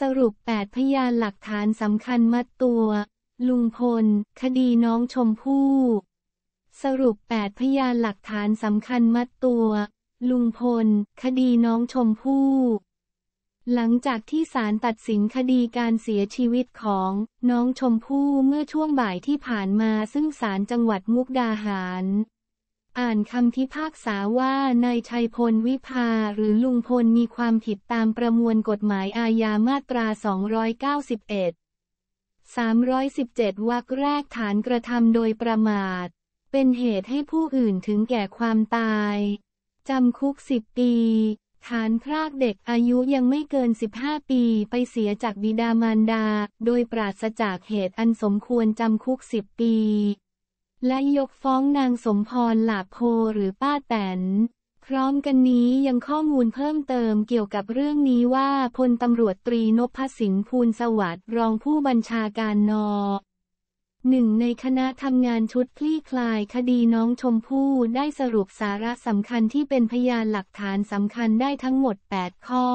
สรุป 8 พยานหลักฐานสำคัญมัดตัว ลุงพล คดีน้องชมพู่ สรุป 8 พยานหลักฐานสำคัญมัดตัวลุงพลคดีน้องชมพู่ หลังจากที่ศาลตัดสินคดีการเสียชีวิตของน้องชมพู่เมื่อช่วงบ่ายที่ผ่านมาซึ่งศาลจังหวัดมุกดาหารอ่านคำที่ภากษาว่านายชัยพลวิภาหรือลุงพลมีความผิดตามประมวลกฎหมายอาญามาตรา 291 317 วรรคแรกฐานกระทำโดยประมาท เป็นเหตุให้ผู้อื่นถึงแก่ความตายจำคุก 10 ปี ฐานพรากเด็กอายุยังไม่เกิน 15 ปีไปเสียจากบิดามารดา โดยปราศจากเหตุอันสมควรจำคุก 10 ปีและยกฟ้องนางสมพรหลาโพหรือป้าแตนพร้อมกันนี้ยังข้อมูลเพิ่มเติมเกี่ยวกับเรื่องนี้ว่า พลตำรวจตรีนพสินภูลสวัสดิ์รองผู้บัญชาการนอหนึ่งในคณะทำงานชุดคลี่คลายคดีน้องชมพู่ได้สรุปสาระสำคัญที่เป็นพยานหลักฐานสำคัญได้ทั้งหมด 8 ข้อ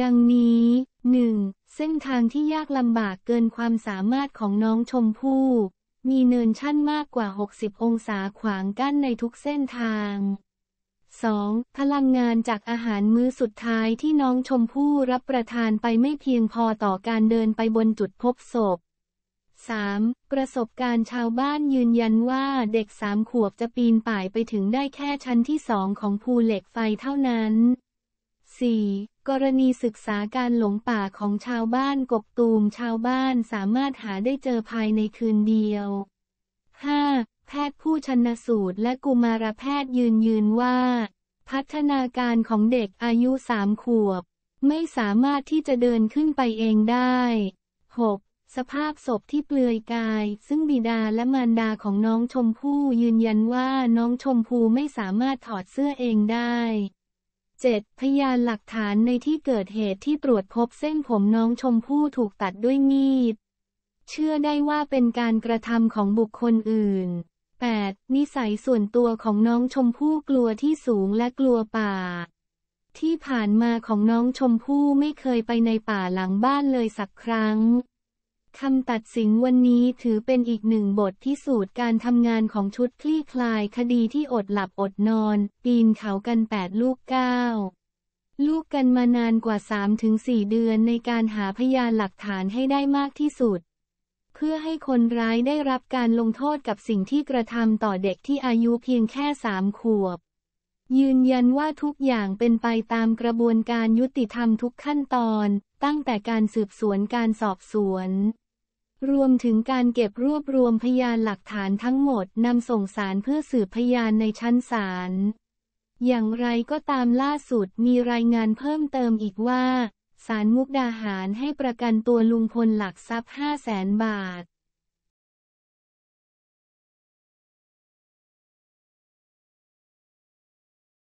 ดังนี้ 1. เส้นทางที่ยากลำบากเกินความสามารถของน้องชมพู่มีเนินชั้นมากกว่า 60 องศาขวางกั้นในทุกเส้นทาง 2. พลังงานจากอาหารมื้อสุดท้ายที่น้องชมพู่รับประทานไปไม่เพียงพอต่อการเดินไปบนจุดพบศพ 3. ประสบการณ์ชาวบ้านยืนยันว่าเด็กสามขวบจะปีนป่ายไปถึงได้แค่ชั้นที่สองของภูเหล็กไฟเท่านั้น 4. กรณีศึกษาการหลงป่าของชาวบ้านกบตูมชาวบ้านสามารถหาได้เจอภายในคืนเดียว 5. แพทย์ผู้ชันสูตรและกุมารแพทย์ยืนยืนว่า พัฒนาการของเด็กอายุสามขวบ ไม่สามารถที่จะเดินขึ้นไปเองได้ 6. สภาพศพที่เปลือยกาย ซึ่งบิดาและมารดาของน้องชมพู่ยืนยันว่าน้องชมพู่ไม่สามารถถอดเสื้อเองได้ 7. พยานหลักฐานในที่เกิดเหตุที่ตรวจพบเส้นผมน้องชมพู่ถูกตัดด้วยมีด เชื่อได้ว่าเป็นการกระทำของบุคคลอื่น 8. นิสัยส่วนตัวของน้องชมพู่กลัวที่สูงและกลัวป่า ที่ผ่านมาของน้องชมพู่ไม่เคยไปในป่าหลังบ้านเลยสักครั้งคำตัดสินวันนี้ถือเป็นอีกหนึ่งบทที่สูตรการทำงานของชุดคลี่คลายคดีที่อดหลับอดนอน ปีนเขากันแปดลูกเก้า ลูกกันมานานกว่า3-4เดือนในการหาพยานหลักฐานให้ได้มากที่สุด เพื่อให้คนร้ายได้รับการลงโทษกับสิ่งที่กระทำต่อเด็กที่อายุเพียงแค่สามขวบยืนยันว่าทุกอย่างเป็นไปตามกระบวนการยุติธรรมทุกขั้นตอน ตั้งแต่การสืบสวนการสอบสวน รวมถึงการเก็บรวบรวมพยานหลักฐานทั้งหมดนำส่งสารเพื่อสืบพยานในชั้นศาลอย่างไรก็ตามล่าสุดมีรายงานเพิ่มเติมอีกว่าสารมุกดาหารให้ประกันตัวลุงพลหลักทรัพย์ห้าแสนบาท